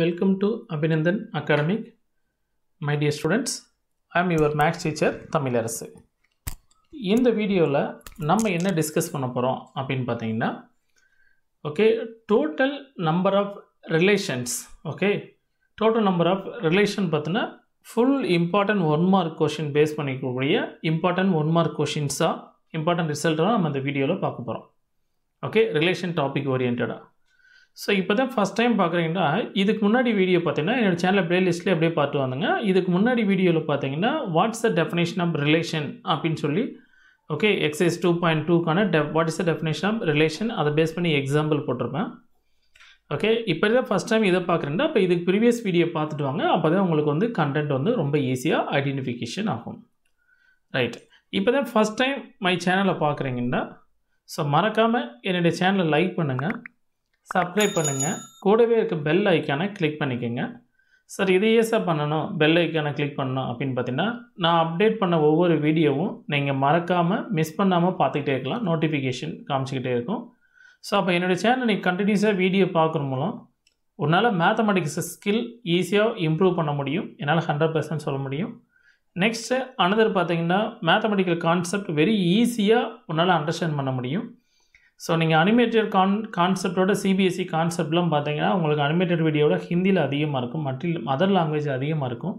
Welcome to Abhinandan academic My dear students, I am your maths teacher Tamilarasu இந்த வீடியோவில் நம்ம என்ன டிஸ்கஸ் பண்ண போகிறோம் அப்படின்னு பார்த்தீங்கன்னா okay total number of relations okay total number of relation பார்த்தோன்னா full important one mark question face பண்ணிக்கக்கூடிய இம்பார்ட்டன்ட் ஒன் மார்க் கொஷின்ஸாக இம்பார்ட்டன்ட் ரிசல்ட்டாக நம்ம இந்த வீடியோவில் பார்க்க போகிறோம் ஓகே ரிலேஷன் டாபிக் ஓரியன்டாக ஸோ இப்போ தான் ஃபஸ்ட் டைம் பார்க்குறீங்கன்னா இதுக்கு முன்னாடி வீடியோ பார்த்தீங்கன்னா என்னோடய ப்ளே லிஸ்ட்டில் அப்படியே பார்த்து வந்துங்க இதுக்கு முன்னாடி வீடியோவில் பார்த்தீங்கன்னா what's the definition of relation அப்படின்னு சொல்லி ஓகே எக்ஸைஸ் டூ பாயிண்ட் டூக்கான டெ what is the definition of relation அதை பேஸ் பண்ணி எக்ஸாம்பிள் போட்டிருப்பேன் ஓகே இப்போ தான் ஃபஸ்ட் டைம் இதை பார்க்குறேன்னா அப்போ இதுக்கு ப்ரீவியஸ் வீடியோ பார்த்துட்டு வாங்க அப்போ தான் உங்களுக்கு வந்து கண்டென்ட் வந்து ரொம்ப ஈஸியாக ஐடென்டிஃபிகேஷன் ஆகும் ரைட் இப்போ தான் ஃபஸ்ட் டைம் மை சேனலை பார்க்குறீங்கன்னா ஸோ மறக்காமல் என்னுடைய சேனலை லைக் பண்ணுங்கள் சப்ஸ்கிரைப் பண்ணுங்கள் கூடவே இருக்க பெல் ஐக்கானை கிளிக் பண்ணிக்கோங்க சார் இது ஏசாக பண்ணணும் பெல் ஐக்கானை கிளிக் பண்ணணும் அப்படின்னு பார்த்தீங்கன்னா நான் அப்டேட் பண்ண ஒவ்வொரு வீடியோவும் நீங்கள் மறக்காமல் மிஸ் பண்ணாமல் பார்த்துக்கிட்டே இருக்கலாம் நோட்டிஃபிகேஷன் காமிச்சிக்கிட்டே இருக்கும் ஸோ அப்போ என்னுடைய சேனல் நீங்கள் கண்டினியூஸாக வீடியோ பார்க்குற மூலம் உன்னால் மேத்தமெட்டிக்ஸ் ஸ்கில் ஈஸியாக இம்ப்ரூவ் பண்ண முடியும் என்னால் ஹண்ட்ரட் பர்சன்ட் சொல்ல முடியும் நெக்ஸ்ட்டு அனதர் பார்த்தீங்கன்னா மேத்தமெட்டிக்கல் கான்செப்ட் வெரி ஈஸியாக உன்னால் அண்டர்ஸ்டாண்ட் பண்ண முடியும் ஸோ நீங்கள் அனிமேட்டட் கான் கான்செப்டோட சிபிஎஸ்சி கான்செப்ட்லாம் e பார்த்தீங்கன்னா உங்களுக்கு அனிமேட்டட் வீடியோட ஹிந்தியில் அதிகமாக இருக்கும் மற்ற மதர் லாங்குவேஜ் அதிகமாக இருக்கும்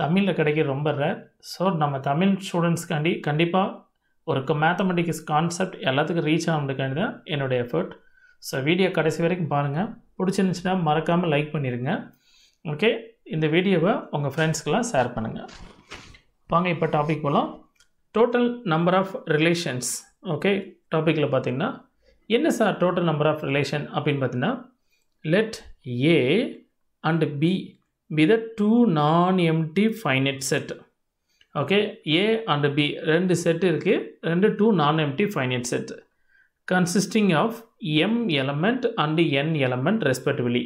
தமிழில் கிடைக்கிற ரொம்ப ரேர் ஸோ நம்ம தமிழ் ஸ்டூடெண்ட்ஸ்க்காண்டி கண்டிப்பாக ஒரு மேத்தமெட்டிக்ஸ் கான்செப்ட் எல்லாத்துக்கும் ரீச் ஆனதுக்காண்டி தான் என்னுடைய எஃபர்ட் ஸோ வீடியோ கடைசி வரைக்கும் பாருங்கள் பிடிச்சிருந்துச்சுன்னா மறக்காமல் லைக் பண்ணிடுங்க ஓகே இந்த வீடியோவை உங்கள் ஃப்ரெண்ட்ஸ்க்கெலாம் ஷேர் பண்ணுங்கள் வாங்க இப்போ டாபிக் போகலாம் total number of relations okay டாப்பிக்கில் பார்த்தீங்கன்னா என்ன sir total number of relation அப்படின்னு பார்த்தீங்கன்னா let A and B B the two non empty finite set okay A and B ரெண்டு செட் இருக்குது ரெண்டு two non empty finite set consisting of M element and N element respectively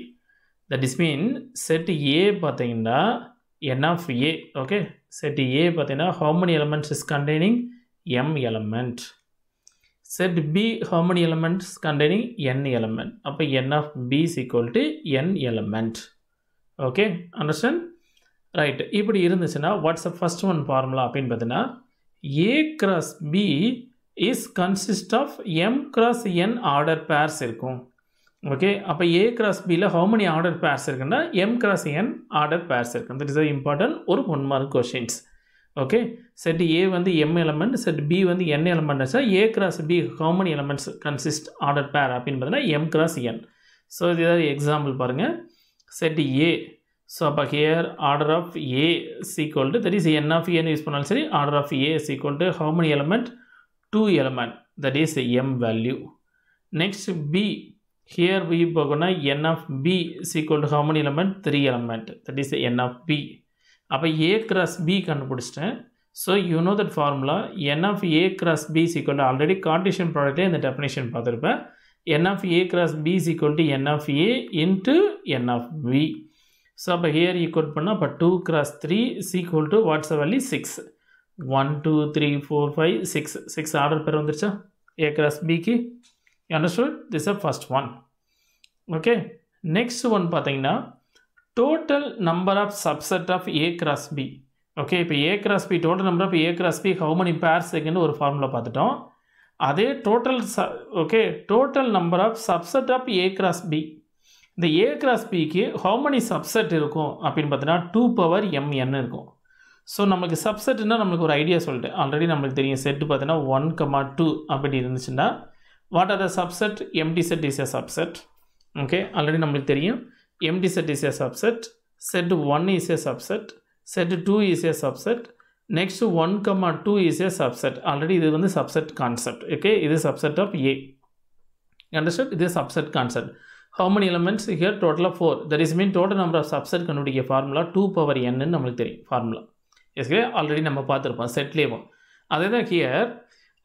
that is mean set A பார்த்தீங்கன்னா N of A okay set A பார்த்தீங்கன்னா how elements is containing M element set B how elements elements N n அப்போ N of B is equal to n okay understand right இப்படி இருந்துச்சுன்னா what's up first one formula அப்படின்னு பார்த்தீங்கன்னா A cross B is consist of M cross N order pairs இருக்கும் okay அப்போ A cross பியில் how order pairs இருக்குன்னா M cross என் order pairs இருக்கும் that is a important ஒரு one mark questions okay set A வந்து M element set B வந்து N element sir A cross B common elements consist order pair அப்படின்னு பார்த்தீங்கன்னா M cross என் so இது ஏதாவது example பாருங்கள் set A so அப்போ here order of A equal to that is N of A use பண்ணாலும் சரி order of A equal to how element two element that is M value next B here B போகணும்னா N of B equal to how element three element that is N of B அப்போ A cross B கண்டுபிடிச்சிட்டேன் so you know that formula N of A cross B sequel already cartesian ப்ராடக்ட்டே இந்த definition பார்த்துருப்பேன் N of A cross B equal to N of A into N of B so அப்போ here equal பண்ணால் அப்போ two cross three equal to what's value six one two three four five six six order pair வந்துருச்சா A cross பிக்கு understood this a first one okay next one பார்த்தீங்கன்னா total number of subset of A cross B okay இப்போ A cross B total number of A cross B how many pair second ஒரு formula பார்த்துட்டோம் அதே total ச okay total number of subset of A cross B இந்த A cross பிக்கு how many subset இருக்கும் அப்படின்னு பார்த்தீங்கன்னா டூ பவர் எம்என் இருக்கும் ஸோ நம்மளுக்கு சப்செட்னா நம்மளுக்கு ஒரு ஐடியா சொல்லிட்டு ஆல்ரெடி நம்மளுக்கு தெரியும் செட்டு பார்த்தீங்கன்னா ஒன் கமா டூ அப்படி இருந்துச்சுன்னா what are the subset empty set is a subset okay already நம்மளுக்கு தெரியும் empty set is a subset, set 1 is a subset, set 2 is a subset, next 1 comma 2 is a subset. Already இது வந்து subset concept. Okay, இது subset of A. Understood? இது subset concept. How many elements? Here total of 4. That is mean total number of subset கண்டுபிடிக்க formula 2 power n நம்மளுக்கு தெரியும் formula. S already நம்ம பார்த்துருப்போம் செட்லேயும் அதே தான் ஹியர்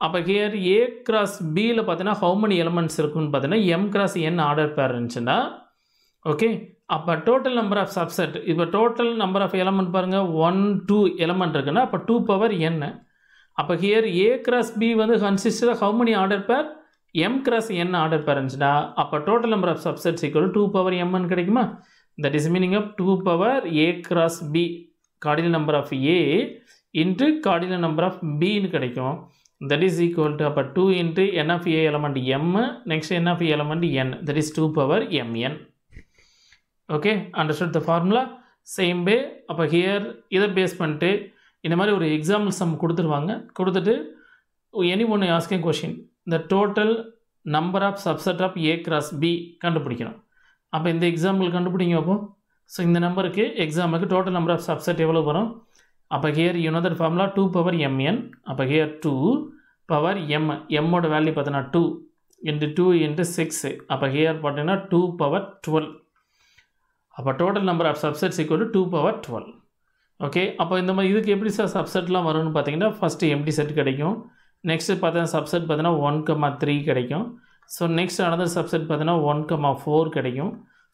அப்போ ஹியர் ஏ கிராஸ் பியில் பார்த்தீங்கன்னா ஹவு மெனி எலமெண்ட்ஸ் இருக்குன்னு பார்த்தீங்கன்னா எம் கிராஸ் என் ஆர்டர் பேர் இருந்துச்சுன்னா ஓகே அப்போ டோட்டல் நம்பர் ஆஃப் சப்செட் இப்போ டோட்டல் நம்பர் ஆஃப் எலமெண்ட் பாருங்கள் ஒன் டூ எலமெண்ட் இருக்குன்னா அப்போ டூ பவர் என்ன அப்போ ஹியர் ஏ கிராஸ் பி வந்து consist how many order pair m cross N order pair இருந்துச்சுன்னா அப்போ total number of subsets equal two power எம்னு கிடைக்குமா that is meaning of two power A cross B cardinal number of A into cardinal number of பின்னு கிடைக்கும் that is equal to அப்போ two into N of A element m next n of element n that is two power m n okay understand the formula same way அப்போ here இதை base பண்ணிட்டு இந்த மாதிரி ஒரு example some கொடுத்துருவாங்க கொடுத்துட்டு any ஒன்று ஆஸ்கிங் கொஷின் இந்த total number of subset of A cross B கண்டுபிடிக்கணும் அப்போ இந்த எக்ஸாம்பிள் கண்டுபிடிங்க அப்போ ஸோ இந்த நம்பருக்கு எக்ஸாம்பிளுக்கு டோட்டல் நம்பர் ஆஃப் சப்செட் எவ்வளோ வரும் அப்போ here another formula two power m n அப்போ ஹியர் டூ பவர் எம் எம்மோட வேல்யூ பார்த்தோன்னா two into two into six அப்போ ஹியர் பார்த்தீங்கன்னா டூ பவர் டுவெல் அப்போ total number of subsets equal two power twelve okay அப்போ இந்த மாதிரி இதுக்கு எப்படி சார் சப்செட்லாம் வரும்னு பார்த்தீங்கன்னா ஃபஸ்ட்டு எம்டி செட் கிடைக்கும் நெக்ஸ்ட்டு பார்த்தீங்கன்னா சப்செட் பார்த்தீங்கன்னா ஒன் கம்மா த்ரீ கிடைக்கும் ஸோ நெக்ஸ்ட் அனதர் சப்செட் பார்த்தீங்கன்னா ஒன் கம்மா ஃபோர் கிடைக்கும்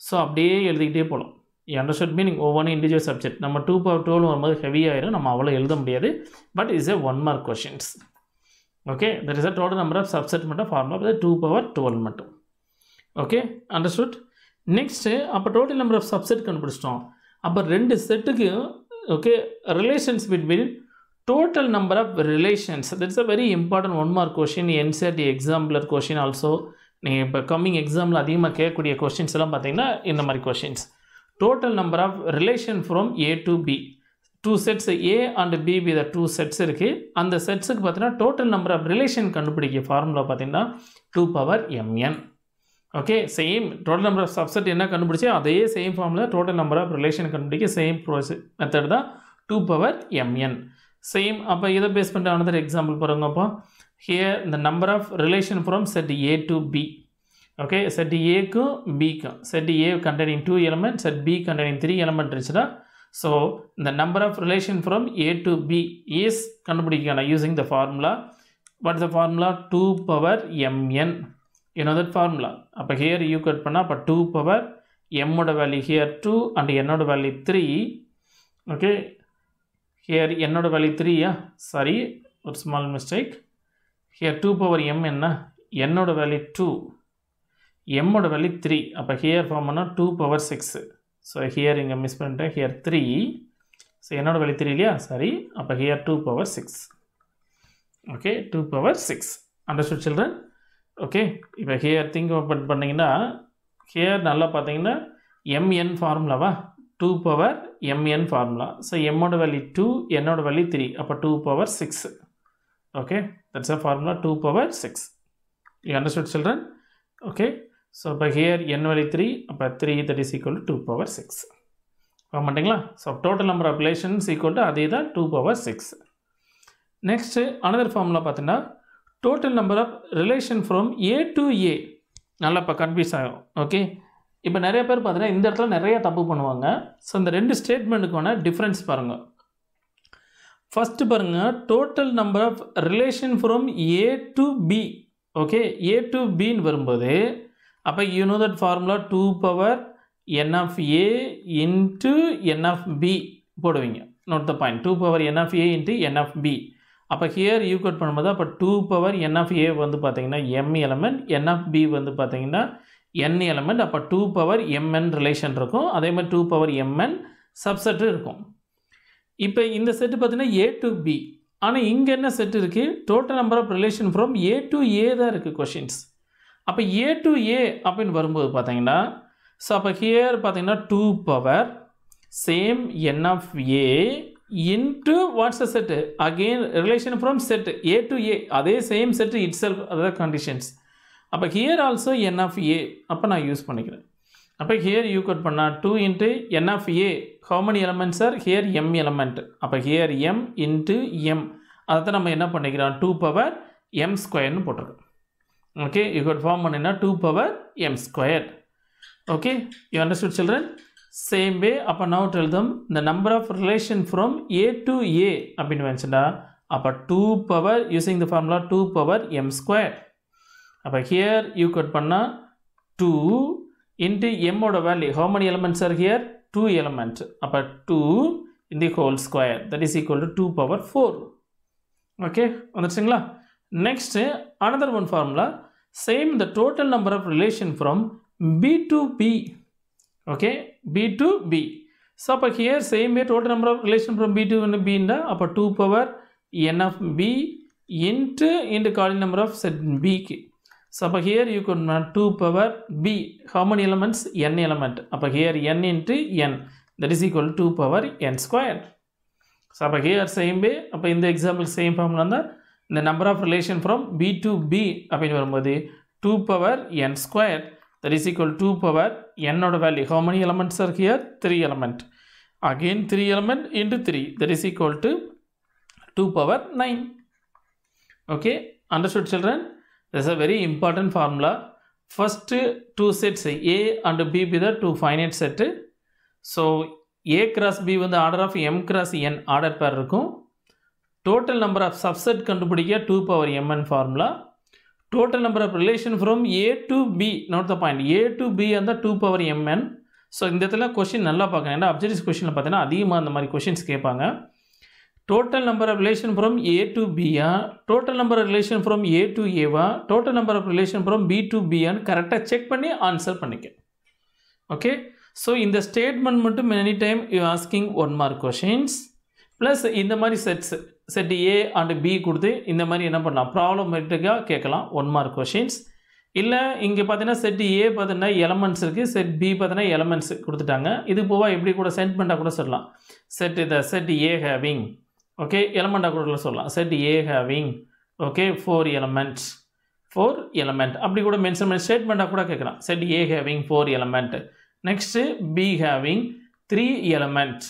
ஸோ அப்படியே எழுதிக்கிட்டே போகலாம் அண்டர்ஸ்டாண்ட் மீனிங் ஒவ்வொன்றும் இண்டிவிஜுவல் சப்ஜெக்ட் நம்ம டூ பவர் டுவெல் வரும்போது ஹெவியாயிரும் நம்ம அவ்வளோ எழுத முடியாது but is a one mark questions okay that is a total number of subset மட்டும் ஃபார்முலா டூ பவர் டுவெல் மட்டும் ஓகே அண்டர்ஸ்டுட் நெக்ஸ்ட்டு அப்போ டோட்டல் நம்பர் ஆஃப் சப்செட் கண்டுபிடிச்சிட்டோம் அப்போ ரெண்டு செட்டுக்கு okay relations between total number of relations that's a very important one mark question NCERT exemplar question also நீங்கள் இப்போ coming எக்ஸாமில் அதிகமாக கேட்கக்கூடிய கொஷின்ஸ் எல்லாம் பார்த்தீங்கன்னா இந்த மாதிரி questions total number of relation from A to B two sets A and B B the two sets இருக்குது அந்த செட்ஸுக்கு பார்த்தீங்கன்னா டோட்டல் நம்பர் ஆஃப் ரிலேஷன் கண்டுபிடிக்க ஃபார்முலா பார்த்தீங்கன்னா two power m n okay same total number of subset என்ன கண்டுபிடிச்சி அதே same ஃபார்மில் டோட்டல் நம்பர் ஆஃப் ரிலேஷன் கண்டுபிடிக்க சேம் ப்ரோசி மெத்தட் தான் டூ பவர் எம்என் சேம் அப்போ இதை பேஸ் பண்ணிட்டு அனதர் எக்ஸாம்பிள் பாருங்கப்போ ஹியர் இந்த number of relation from set A to B okay set ஏக்கும் பிக்கும் set A containing two element set B containing three element இருந்துச்சுன்னா so இந்த number of relation from A to B is கண்டுபிடிக்கணும் using the formula but the formula two power m n you know that formula அப்போ here you cut பண்ணால் அப்போ two power எம்மோட value here two and என்னோட value three okay here என்னோட value த்ரீயா sorry ஒரு small mistake here two power m என்ன என்னோட வேல்யூ டூ எம்மோட வேல்யூ த்ரீ அப்போ ஹியர் ஃபார்ம் பண்ணால் two power six so here இங்கே மிஸ் பண்ணிட்டேன் ஹியர் த்ரீ ஸோ என்னோட வேல்யூ த்ரீ இல்லையா சாரி அப்போ here two power six okay two power six understood children okay இப்போ ஹேர் திங்க் ஓப்பன் பண்ணிங்கன்னா ஹியர் நல்லா பார்த்தீங்கன்னா எம்என் ஃபார்முலாவா two power m n formula so எம்மோட வேல்யூ டூ என்னோட வேல்யூ த்ரீ அப்போ two power six okay that's a formula two power six you understood children okay so அப்போ here n value three அப்போ three that is equal two power six ஆக மாட்டிங்களா so total number of relations equal to அதே தான் two power six next another formula பார்த்தீங்கன்னா total number of relation from A to A நல்லா இப்போ confuse ஆகும் okay இப்போ நிறைய பேர் பார்த்தீங்கன்னா இந்த இடத்துல நிறைய தப்பு பண்ணுவாங்க ஸோ இந்த ரெண்டு ஸ்டேட்மெண்ட்டுக்கான டிஃப்ரென்ஸ் பாருங்கள் ஃபஸ்ட்டு பாருங்கள் total number of relation from A to B okay A to பின்னு வரும்போது அப்போ you know that formula two power n of A into N of B போடுவீங்க note the point two power n of A into N of B அப்போ here you cut பண்ணும்போது அப்போ two power n of A வந்து பார்த்தீங்கன்னா m element n of B வந்து பார்த்தீங்கன்னா என் element அப்போ two power m n relation இருக்கும் அதே மாதிரி டூ பவர் எம்என் சப்செட்டு இருக்கும் இப்போ இந்த செட்டு பார்த்தீங்கன்னா ஏ டு பி ஆனால் இங்கே என்ன செட் இருக்குது total number of relation from A to A தான் இருக்குது கொஷின்ஸ் அப்போ ஏ டு ஏ அப்படின்னு வரும்போது பார்த்தீங்கன்னா ஸோ அப்போ ஹியர் பார்த்தீங்கன்னா two power same n of A into what's a set again relation from set A to A அதே same set itself other conditions அப்போ here also n of A அப்போ நான் use பண்ணிக்கிறேன் அப்போ here you cut பண்ணால் two into N of A how many elements sir here m element அப்போ here m into m அதை தான் நம்ம என்ன பண்ணிக்கிறோம் டூ பவர் எம் ஸ்கொயர்னு போட்டிருக்கோம் ஓகே யூ கட் ஃபார்ம் பண்ணினா two power m square okay you understood children same way அப்போ நவுட் எழுதும் இந்த number of relation from A to A அப்படின்னு வந்துச்சுடா அப்போ two power using the formula two power m square அப்போ ஹியர் யூ கட் பண்ணால் டூ இன்ட்டு எம்மோட value how many elements are here two element அப்போ two in the whole square that is equal to two power four okay வந்துடுச்சுங்களா next another one formula same the total number of relation from B to B okay b to b so அப்போ here same way total number of relation from b to b b in the upper 2 power n of b into into cardinal number of set b key. so அப்போ here you could not 2 power b how many elements n element up here n into n that is equal to 2 power n square so அப்போ here same way up அப்போ இந்த example same formula தான் இந்த number of relation from b to B அப்படின்னு வரும்போது 2 power n square that is equal to 2 power n odd value how many elements are here 3 element again 3 element into 3 that is equal to 2 power 9 okay understood children this is a very important formula first two sets a and b be the two finite set so a cross b the order of m cross n order pair total number of subset கண்டுபிடிக்க 2 power mn formula total number of relation from a to b not the point a to b அந்த 2 power mn so இந்த இடத்துல question நல்லா பார்க்கணும் ஏன்னா objectives கொஷினில் பார்த்தீங்கன்னா அதிகமாக அந்த மாதிரி கொஷின்ஸ் கேட்பாங்க total number of relation from A to பியா total number of relation from A to ஏவா total number of relation from B to பியான்னு கரெக்டாக செக் பண்ணி ஆன்சர் பண்ணிக்க ஓகே ஸோ இந்த ஸ்டேட்மெண்ட் மட்டும் many time you asking one mark questions plus இந்த மாதிரி sets set A and B கொடுத்து இந்த மாதிரி என்ன பண்ணலாம் மெட்டுக்காக கேட்கலாம் ஒன் மார்க் கொஷின்ஸ் இல்லை இங்கே பார்த்தீங்கன்னா செட் ஏ பார்த்தீங்கன்னா எலமெண்ட்ஸ் இருக்குது செட் பி பார்த்தீங்கன்னா எலமெண்ட்ஸ் கொடுத்துட்டாங்க இது போவா எப்படி கூட சென்ட்மெண்ட்டாக கூட சொல்லலாம் set the set A having okay எலமெண்ட்டாக கூட சொல்லலாம் set A having okay four elements four element அப்படி கூட மென்ஷன் பண்ணி ஸ்டேட்மெண்ட்டாக கூட கேட்கலாம் set A having four element next B having three element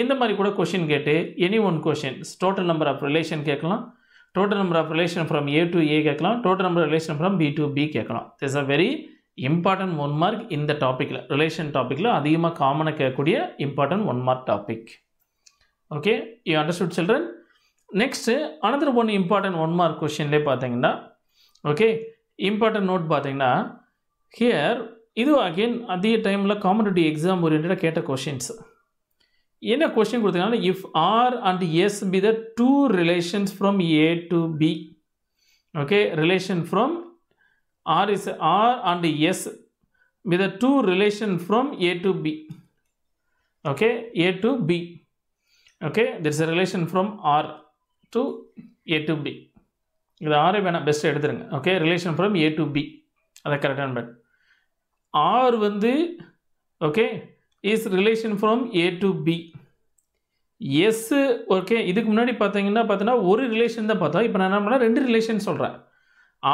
இந்த மாதிரி கூட கொஷின் கேட்டு any one questions total number of relation கேட்கலாம் total number of relation from A to A கேட்கலாம் total number relation from B to B கேட்கலாம் this a very important one mark இந்த டாப்பிக்கில் relation டாப்பிக்கில் அதிகமாக காமனாக கேட்கக்கூடிய important one mark topic okay you understood children next another one important one mark கொஷின்லேயே பார்த்தீங்கன்னா ஓகே இம்பார்ட்டன்ட் நோட் பார்த்தீங்கன்னா ஹியர் இது அகெயின் அதே டைமில் காம்படிட்டிவ் எக்ஸாம் ஓரியன்டாக கேட்ட கொஷின்ஸ் என்ன கொஸ்டின் கொடுத்துருக்காங்கன்னா if R and S be the two relations from A to B okay relation from R is R and S be the two relation from A to B okay A to B okay that's a relation from R to A to B இது ஆறு வேணாம் best எடுத்துருங்க okay relation from A to B அதை கரெக்டான but R வந்து okay is relation from A to B S okay இதுக்கு முன்னாடி பார்த்தீங்கன்னா பார்த்தோன்னா ஒரு ரிலேஷன் தான் பார்த்தோம் இப்போ நான் என்ன ரெண்டு ரிலேஷன் சொல்கிறேன்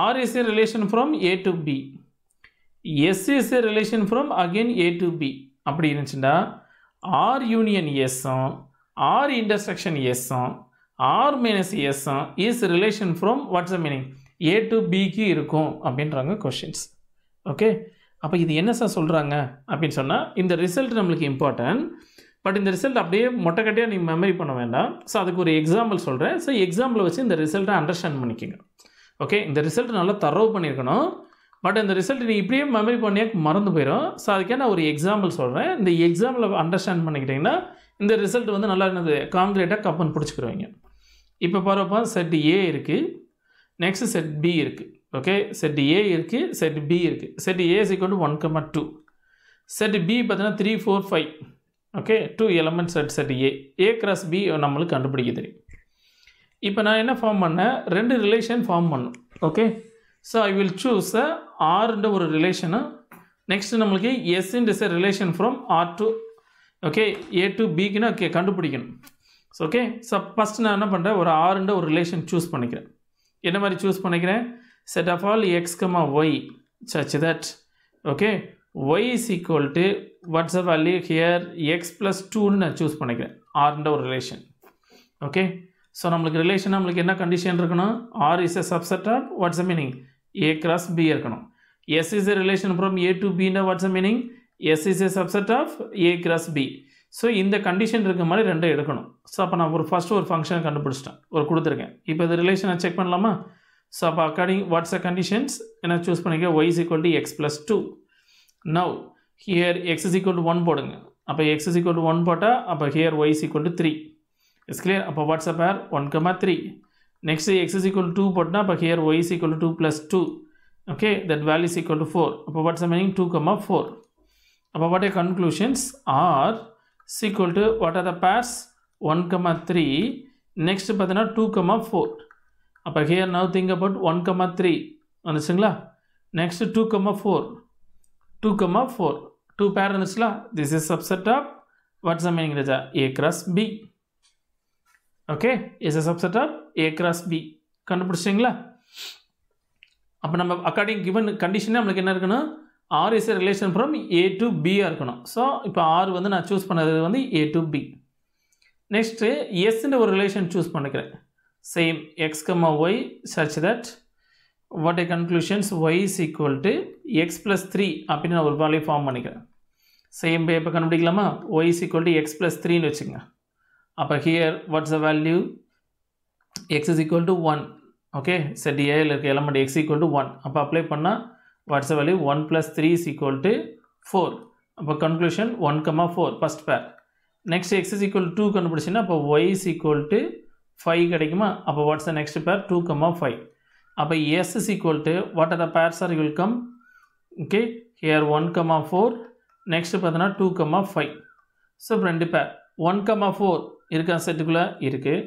R is a relation from A to B S is a relation from again A to B அப்படி இருந்துச்சுன்னா ஆர் யூனியன் எஸ்ஸும் ஆர் இன்டர்செக்ஷன் எஸ்ஸும் ஆர் மைனஸ் எஸ்ஸும் is relation from what's meaning A to பிக்கு இருக்கும் அப்படின்றாங்க questions okay அப்போ இது என்ன சார் சொல்கிறாங்க அப்படின்னு சொன்னால் இந்த ரிசல்ட் நம்மளுக்கு இம்பார்ட்டன்ட் பட் இந்த ரிசல்ட் அப்படியே மொட்டைக்கட்டையாக நீங்கள் மெமரி பண்ண வேண்டாம் ஸோ அதுக்கு ஒரு எக்ஸாம்பிள் சொல்கிறேன் ஸோ எக்ஸாம்பிளை வச்சு இந்த ரிசல்ட்டை அண்டர்ஸ்டாண்ட் பண்ணிக்கோங்க ஓகே இந்த ரிசல்ட் நல்லா தரவு பண்ணியிருக்கணும் பட் இந்த ரிசல்ட் நீ இப்படியே மெமரி பண்ணியே மறந்து போயிடும் ஸோ அதுக்கே நான் ஒரு எக்ஸாம்பிள் சொல்கிறேன் இந்த எக்ஸாம்பிளை அண்டர்ஸ்டாண்ட் பண்ணிக்கிட்டிங்கன்னா இந்த ரிசல்ட் வந்து நல்லா என்னது கான்க்ரீட்டாக கப்பன் பிடிச்சிக்கிறவங்க இப்போ பாருப்பா செட் ஏ இருக்குது நெக்ஸ்ட் செட் பி இருக்குது ஓகே செட் ஏ இருக்குது செட் பி இருக்குது set A equal to one comma two set B பார்த்தீங்கன்னா three four five okay two elements set set A A cross B நம்மளுக்கு கண்டுபிடிக்க தெரியும் இப்போ நான் என்ன ஃபார்ம் பண்ணேன் ரெண்டு ரிலேஷன் ஃபார்ம் பண்ணும் okay so I will choose a ஆர்ன்ற ஒரு ரிலேஷனு நெக்ஸ்ட் நம்மளுக்கு எஸ்ன்ற is relation from R to okay A to பிக்குன்னு okay கண்டுபிடிக்கணும் ஸோ ஓகே ஸோ ஃபஸ்ட் நான் என்ன பண்ணுறேன் ஒரு ஆறுன்ற ஒரு ரிலேஷன் சூஸ் பண்ணிக்கிறேன் என்ன மாதிரி சூஸ் பண்ணிக்கிறேன் set of all x comma y such that okay y is equal to what's the value here x plus 2ன்னு நான் சூஸ் பண்ணிக்கிறேன் ஆர்ன்ற ஒரு ரிலேஷன் ஓகே ஸோ நம்மளுக்கு ரிலேஷன் நம்மளுக்கு என்ன கண்டிஷன் இருக்கணும் R is a subset of what's a meaning A cross B இருக்கணும் S is a relation from A b பின்னா what's the meaning S is a subset of A cross B so இந்த condition இருக்க மாதிரி ரெண்டும் எடுக்கணும் so அப்போ நான் ஒரு ஃபஸ்ட்டு ஒரு ஃபங்க்ஷனை கண்டுபிடிச்சிட்டேன் ஒரு கொடுத்துருக்கேன் இப்போ இது ரிலேஷனை செக் பண்ணலாமா So according what's the conditions? And I choose panik, y is equal to x plus 2. Now here x is equal to 1 bodung. x is equal to 1 bota, here y is equal to 3. It's clear. Up what's the pair? 1 comma 3. Next x is equal to 2 bodna, but here y is equal to 2 plus 2. Okay, that value is equal to 4. Up what's the meaning? 2 comma 4. Up what are conclusions? are is equal to what are the pairs? 1 comma 3. Next 2 comma 4. அப்போ here now think about one comma three வந்துச்சுங்களா next two comma four two comma four two pair இருந்துச்சுங்களா this is subset of what's a meaning ரஜா A cross B okay is a subset of A cross B கண்டுபிடிச்சிங்களா அப்போ நம்ம according given கண்டிஷனே நம்மளுக்கு என்ன இருக்கணும் R is a relation from A to பியாக இருக்கணும் ஸோ இப்போ ஆர் வந்து நான் சூஸ் பண்ணது வந்து ஏ டு பி நெக்ஸ்ட்டு எஸ்ன்ற ஒரு ரிலேஷன் சூஸ் பண்ணிக்கிறேன் same x comma y such that what a conclusions y is equal to x plus 3 அப்படின்னு நான் ஒரு வாலி ஃபார்ம் பண்ணிக்கிறேன் சேம் பே இப்போ கண்டுபிடிக்கலாமா y is equal to x plus 3ன்னு வச்சுக்கோங்க அப்போ here what's the value X is equal to one okay set ஏயில் x equal எக்ஸ் 1 அப்பு ஒன் அப்போ அப்ளை பண்ணால் what's value one plus three equal to 4 four அப்போ 1 one comma four first pair x is equal to two கண்டுபிடிச்சின்னா அப்போ Y is equal to five கிடைக்குமா அப்போ what's the next pair two comma five அப்போ S is equal to what are the purse are will come okay here one comma four next பார்த்தோன்னா two comma five so ரெண்டு pair one comma four இருக்கா செட்டுக்குள்ளே இருக்குது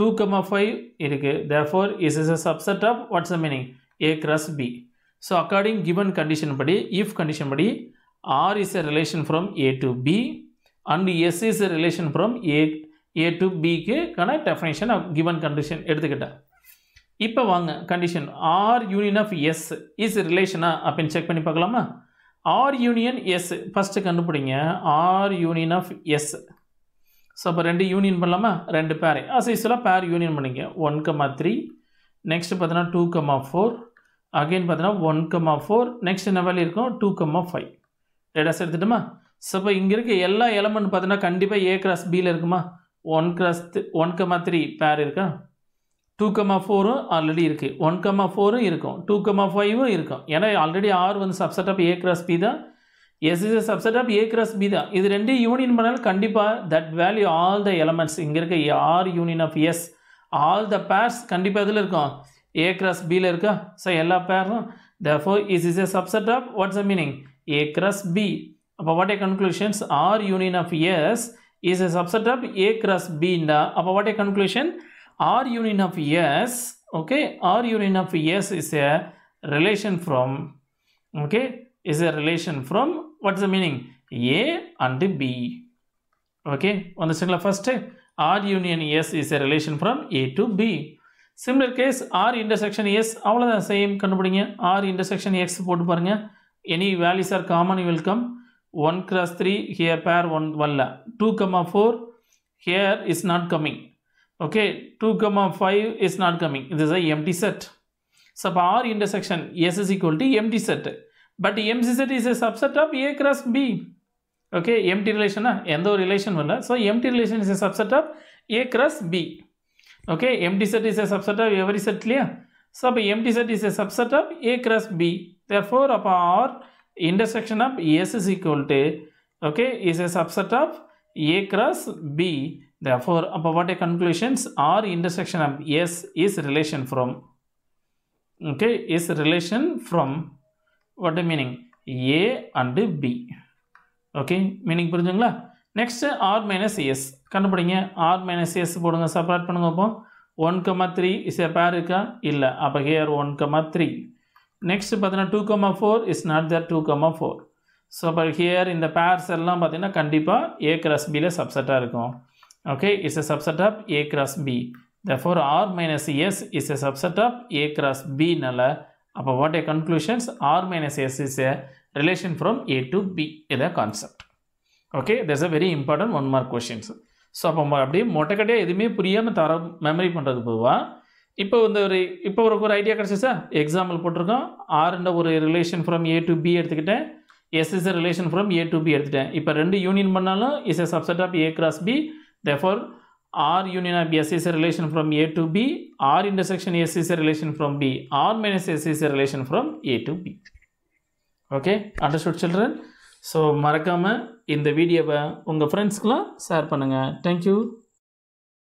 two comma five இருக்குது four is is a subset of what's a meaning A cross B so according given condition படி if condition படி R is a relation from A to B and S is a relation from A A to பிக்குக்கான definition of given condition எடுத்துக்கிட்டேன் இப்போ வாங்க condition R union of S is ரிலேஷனா அப்படின்னு check பண்ணி பார்க்கலாமா ஆர் யூனியன் எஸ் ஃபஸ்ட்டு கண்டுபிடிங்க R union of S so அப்போ ரெண்டு யூனியன் பண்ணலாமா ரெண்டு பேர் அஸ் யூஸ்வலாக பேர் யூனியன் பண்ணிங்க ஒன் கமா த்ரீ நெக்ஸ்ட் பார்த்தோன்னா டூ கமா ஃபோர் அகெயின் பார்த்தோன்னா ஒன் கமா ஃபோர் நெக்ஸ்ட் என்ன வேலை இருக்கும் டூ கமா ஃபைவ் டேட்டாஸ் எடுத்துட்டோமா ஸோ இப்போ இங்கே இருக்க எல்லா எலமெண்ட் பார்த்தீங்கன்னா கண்டிப்பாக ஏ கிராஸ் பியில் இருக்குமா ஒன் க்ளஸ் ஒன் கமா த்ரீ பேர் இருக்கா டூ கமா ஃபோரும் ஆல்ரெடி இருக்குது ஒன் கம்மா ஃபோரும் இருக்கும் டூ கமா ஃபைவும் இருக்கும் ஏன்னா ஆல்ரெடி ஆர் வந்து subset of A cross B தான் S is subset of A cross B தான் இது ரெண்டு யூனியன் பண்ணாலும் கண்டிப்பாக that value all the elements இங்கே இருக்க R union of S all the pairs கண்டிப்பாக இதில் இருக்கும் ஏ கிராஸ் பியில் இருக்கா ஸோ எல்லா பேரும் the four is is a subset of what's a meaning A cross B அப்போ what a conclusions R union of S is a subset of A cross B in the அப்போ what a conclusion R union of S okay R union of S is a relation from okay is a relation from what's the meaning A and B okay understand first R union S is a relation from A to B similar case R intersection S அவ்வளோதான் same கண்டுபிடிங்க R intersection X போட்டு பாருங்கள் any values are common will come 1 cross 3 here pair 1 valla 2 comma 4 here is not coming okay 2 comma 5 is not coming this is a empty set sub r intersection s is equal to empty set but empty set is a subset of a cross b okay empty relation ah endo relation valla so empty relation is a subset of a cross b okay empty set is a subset of every set clear so empty set is a subset of a cross b therefore upon r intersection of S is equal to okay is a subset of A cross B. Therefore, about a conclusions or intersection of S is relation from okay is relation from what the meaning A and B. Okay, meaning புரிஞ்சுங்களா next R minus S கண்டுபிடிங்க R minus S போடுங்க separate பண்ணுங்க இப்போ one comma three is a pair இருக்கா இல்லை அப்போ here one comma three next பார்த்தீங்கன்னா two comma four is not the two comma four so அப்போ ஹியர் இந்த பேர்ஸ் எல்லாம் பார்த்தீங்கன்னா கண்டிப்பாக ஏ கிராஸ் பியில் சப்செட்டாக இருக்கும் okay is a subset of A cross B the four R minus S is a subset of A cross பினால் அப்போ what a conclusions R minus S is a relation from A to B இத concept okay okay is a very important one mark questions so அப்போ அப்படியே மொட்டைக்கட்டையாக எதுவுமே புரியாமல் தர memory பண்ணுறது பொதுவாக இப்போ வந்து ஒரு இப்போ ஒரு ஒரு ஐடியா கிடச்சி சார் எக்ஸாம்பிள் போட்டிருக்கோம் ஆர்ன்ற ஒரு relation from A to B எடுத்துக்கிட்டேன் S is relation from A to B எடுத்துட்டேன் இப்போ ரெண்டு யூனியன் பண்ணாலும் is a subset of A cross B therefore R union of S is relation from A to B R intersection S is relation from B R minus S is relation from A to B okay understood children so மறக்காமல் இந்த வீடியோவை உங்கள் ஃப்ரெண்ட்ஸ்க்கெலாம் share பண்ணுங்கள் thank you